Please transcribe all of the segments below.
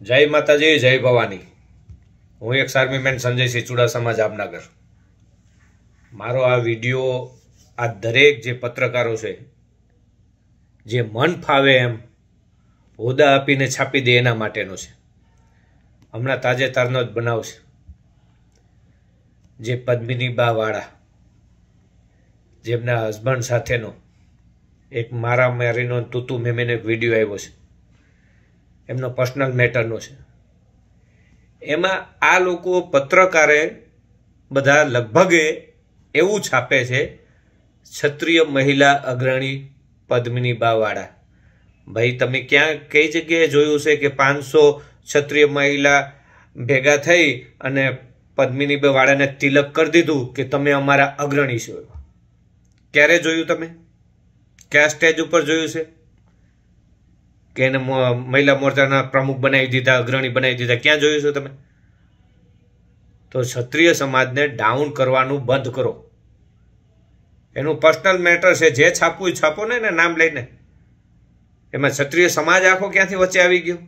જય માતાજી જય ભવાની હું એક સાર્મીમેન સંજયસિંહ ચુડાસમા જામનગર મારો આ વિડીયો આ દરેક જે પત્રકારો છે જે મન ફાવે એમ હોદા આપીને છાપી દે એના માટેનો છે હમણાં તાજેતરનો જ બનાવ છે જે પદ્મિની બાવાળા જેમના હસબન્ડ સાથેનો એક મારા મારીનો તૂતુ મેમીનો એક વિડીયો આવ્યો છે એમનો પર્સનલ મેટરનો છે એમાં આ લોકો પત્રકારે બધા લગભગે એવું છાપે છે ક્ષત્રિય મહિલા અગ્રણી પદ્મિની બાવાળા ભાઈ તમે ક્યાં કઈ જગ્યાએ જોયું છે કે પાંચસો ક્ષત્રિય મહિલા ભેગા થઈ અને પદ્મિની બાવાળાને તિલક કરી દીધું કે તમે અમારા અગ્રણી છો ક્યારે જોયું તમે કયા સ્ટેજ ઉપર જોયું છે કે એને મહિલા મોરચાના પ્રમુખ બનાવી દીધા અગ્રણી બનાવી દીધા ક્યાં જોયું છો તમે તો ક્ષત્રિય સમાજને ડાઉન કરવાનું બંધ કરો એનું પર્સનલ મેટર છે જે છાપવું છાપો ને એને નામ લઈને એમાં ક્ષત્રિય સમાજ આખો ક્યાંથી વચ્ચે આવી ગયો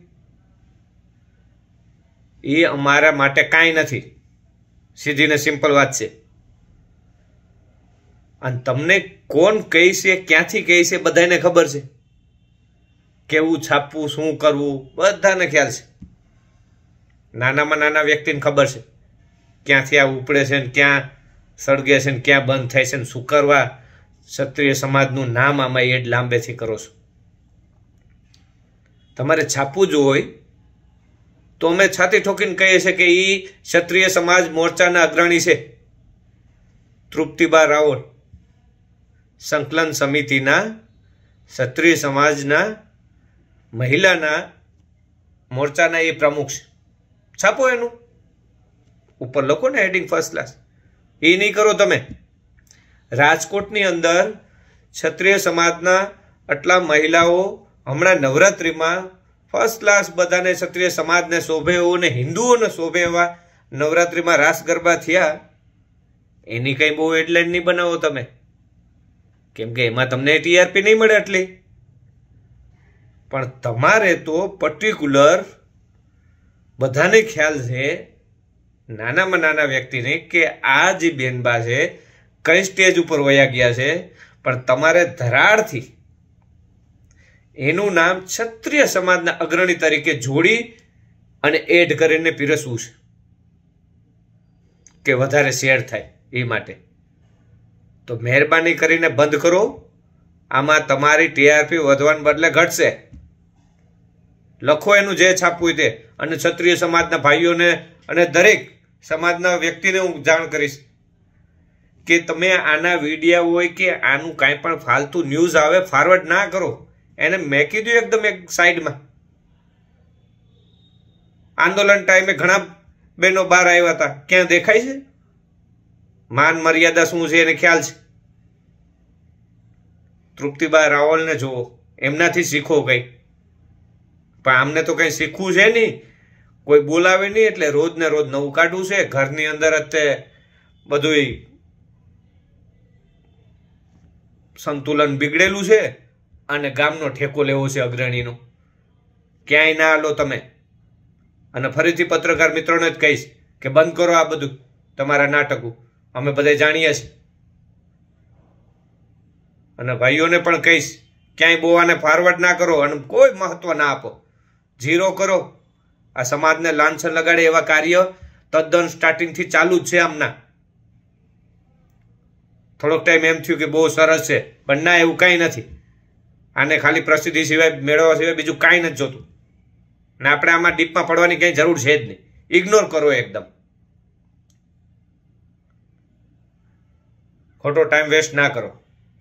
એ અમારા માટે કાંઈ નથી સીધી ને સિમ્પલ વાત છે અને તમને કોણ કહી છે ક્યાંથી કહી છે બધાને ખબર છે કેવું છાપવું શું કરવું બધાને ખ્યાલ છે નાનામાં નાના વ્યક્તિને ખબર છે ક્યાંથી આ ઉપડે છે ને ક્યાં સળગે છે ને ક્યાં બંધ થાય છે ને શું કરવા ક્ષત્રિય સમાજનું નામ આમાં એડ લાંબેથી કરો છો તમારે છાપવું જ હોય તો અમે છાતી ઠોકીને કહીએ છીએ કે એ ક્ષત્રિય સમાજ મોરચાના અગ્રણી છે તૃપ્તિબા રાવળ સંકલન સમિતિના ક્ષત્રિય સમાજના મહિલાના મોરચાના એ પ્રમુખ છે છાપો એનું ઉપર લખો ને હેડિંગ ફર્સ્ટ ક્લાસ એ નહીં કરો તમે રાજકોટની અંદર ક્ષત્રિય સમાજના આટલા મહિલાઓ હમણાં નવરાત્રિમાં ફર્સ્ટ ક્લાસ બધાને ક્ષત્રિય સમાજને શોભે એવું ને હિન્દુઓને શોભે એવા નવરાત્રિમાં રાસ ગરબા થયા એની કંઈ બહુ હેડલાઇન નહીં બનાવો તમે કેમ કે એમાં તમને ટીઆરપી નહીં મળે આટલી પણ તમારે તો પર્ટિક્યુલર બધાને ખ્યાલ છે નાનામાં નાના વ્યક્તિને કે આ જે બેનબા છે કઈ સ્ટેજ ઉપર વયા ગયા છે પણ તમારે ધરાડથી એનું નામ ક્ષત્રિય સમાજના અગ્રણી તરીકે જોડી અને એડ કરીને પીરસવું છે કે વધારે શેર થાય એ માટે તો મહેરબાની કરીને બંધ કરો આમાં તમારી ટીઆરપી વધવાને બદલે ઘટશે લખો એનું જે છાપવું તે અને ક્ષત્રિય સમાજના ભાઈઓને અને દરેક સમાજના વ્યક્તિને હું જાણ કરીશ કે તમે આના વિડીયા હોય કે આનું કાંઈ પણ ફાલતુ ન્યૂઝ આવે ફોરવર્ડ ના કરો એને મેં કીધું એકદમ એક સાઈડમાં આંદોલન ટાઈમે ઘણા બહેનો બહાર આવ્યા હતા ક્યાં દેખાય છે માન મર્યાદા શું છે એને ખ્યાલ છે તૃપ્તિબા રાવલને જુઓ એમનાથી શીખો કંઈ પણ આમને તો કંઈ શીખવું છે નહીં કોઈ બોલાવે નહીં એટલે રોજ ને રોજ નવું કાઢવું છે ઘરની અંદર જ તે બધું સંતુલન બિગડેલું છે અને ગામનો ઠેકો લેવો છે અગ્રણીનો ક્યાંય ના હાલો તમે અને ફરીથી પત્રકાર મિત્રોને જ કહીશ કે બંધ કરો આ બધું તમારા નાટકો અમે બધા જાણીએ છીએ અને ભાઈઓને પણ કહીશ ક્યાંય બોવાને ફારવર્ડ ના કરો અને કોઈ મહત્વ ના આપો ઝીરો કરો આ સમાજને લાંછન લગાડે એવા કાર્ય તદ્દન સ્ટાર્ટિંગથી ચાલુ જ છે આમના થોડોક ટાઈમ એમ થયું કે બહુ સરસ છે પણ ના એવું કાંઈ નથી આને ખાલી પ્રસિદ્ધિ સિવાય મેળવવા સિવાય બીજું કાંઈ નથી જોતું ને આપણે આમાં ડીપમાં પડવાની કંઈ જરૂર છે જ નહીં ઇગ્નોર કરો એકદમ ખોટો ટાઈમ વેસ્ટ ના કરો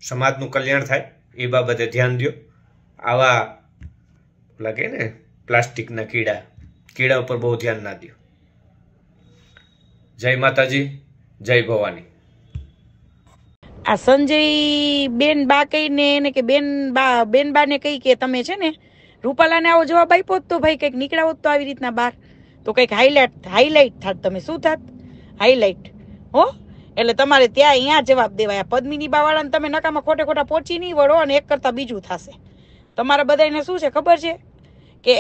સમાજનું કલ્યાણ થાય એ બાબતે ધ્યાન દો આવા લાગે ને પ્લાસ્ટિકના કીડા કીડા ઉપર બહુ ધ્યાન ના દો જય માતાજી જય ભવાની આ સંજય બેન બા કહીને એને કે બેન બા બેન બાને કહી કે તમે છે ને રૂપાલાને આવો જવાબ આપ્યો તો ભાઈ કંઈક નીકળ્યા હોત તો આવી રીતના બહાર તો કંઈક હાઈલાઇટ હાઈલાઇટ થાત તમે શું થાત હાઈલાઇટ હો એટલે તમારે ત્યાં અહીંયા જવાબ દેવાય પદ્મિની વાળાને તમે નકામાં ખોટે ખોટા પહોંચી નહીં વળો અને એક કરતા બીજું થશે તમારા બધાને શું છે ખબર છે કે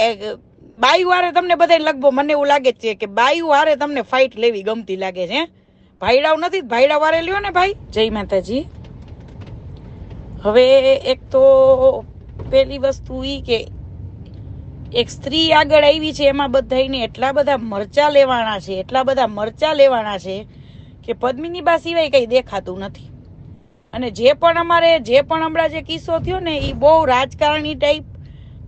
બાયુ હારે તમને બધા લગભગ મને એવું લાગે છે કે બાયુ વારે તમને ફાઇટ લેવી ગમતી લાગે છે ભાઈડાઓ નથી ભાઈડા વારે લ્યો ને ભાઈ જય માતાજી હવે એક તો પેલી વસ્તુ એ કે એક સ્ત્રી આગળ આવી છે એમાં બધાને એટલા બધા મરચા લેવાના છે એટલા બધા મરચા લેવાના છે કે પદ્મિની બા સિવાય કંઈ દેખાતું નથી અને જે પણ અમારે જે પણ હમણાં જે કિસ્સો થયો ને એ બહુ રાજકારણી ટાઈપ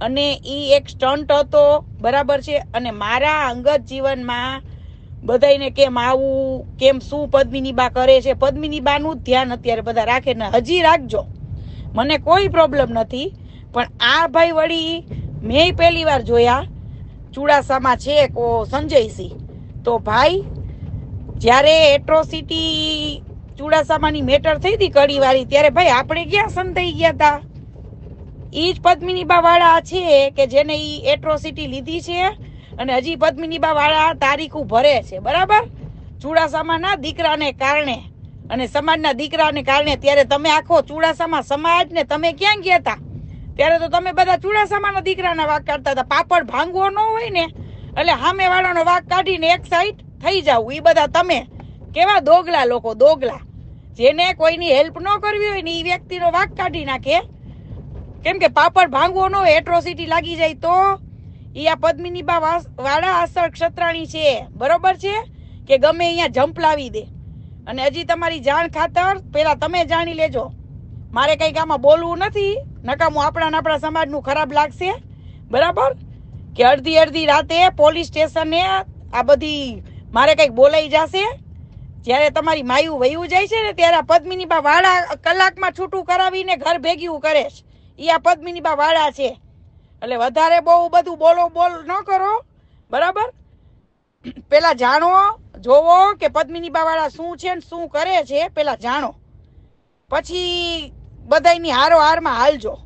અને એ એક સ્ટન્ટ હતો બરાબર છે અને મારા અંગત જીવનમાં બધાને કેમ આવું કેમ શું પદ્મિની બા કરે છે પદ્મિની બાનું જ ધ્યાન અત્યારે બધા રાખે ને હજી રાખજો મને કોઈ પ્રોબ્લેમ નથી પણ આ ભાઈ વળી મેં પહેલી વાર જોયા ચુડાસામાં છે કો સંજયસિંહ તો ભાઈ જ્યારે એટ્રોસિટી ચુડાસામાની મેટર થઈ હતી કડીવાળી ત્યારે ભાઈ આપણે ક્યાં સંતાઈ ગયા હતા એ જ પદ્મિનીબા વાળા છે કે જેને ઈ એટ્રોસિટી લીધી છે અને હજી પદ્મિનીબા વાળા તારીખું ભરે છે બરાબર ચુડાસામાના દીકરાને કારણે અને સમાજના દીકરાને કારણે ત્યારે તમે આખો ચુડાસામાં સમાજને તમે ક્યાં ગયા હતા ત્યારે તો તમે બધા ચુડાસામાના દીકરાના વાક કાઢતા હતા પાપડ ભાંગવો ન હોય ને એટલે સામે વાળાનો વાક કાઢીને એક સાઈડ થઈ જાવ એ બધા તમે કેવા દોગલા લોકો દોગલા જેને કોઈની હેલ્પ ન કરવી હોય ને એ વ્યક્તિનો વાક કાઢી નાખે કેમ કે પાપડ ભાંગવાનો એટ્રોસિટી લાગી જાય તો એ આ પદ્મિની બા વાળા અસર ક્ષત્રાણી છે બરોબર છે કે ગમે અહીંયા જમ્પ લાવી દે અને હજી તમારી જાણ ખાતર પહેલાં તમે જાણી લેજો મારે કંઈક આમાં બોલવું નથી નકામું આપણા આપણા સમાજનું ખરાબ લાગશે બરાબર કે અડધી અડધી રાતે પોલીસ સ્ટેશને આ બધી મારે કંઈક બોલાઈ જશે જ્યારે તમારી માયું વયું જાય છે ને ત્યારે પદ્મિની બા વાળા કલાકમાં છૂટું કરાવીને ઘર ભેગ્યું હું કરે છે એ આ પદ્મિનીબા વાળા છે એટલે વધારે બહુ બધું બોલો બોલ ન કરો બરાબર પેલા જાણો જોવો કે પદ્મિનીબા વાળા શું છે ને શું કરે છે પેલા જાણો પછી બધાની હારો હારમાં હાલજો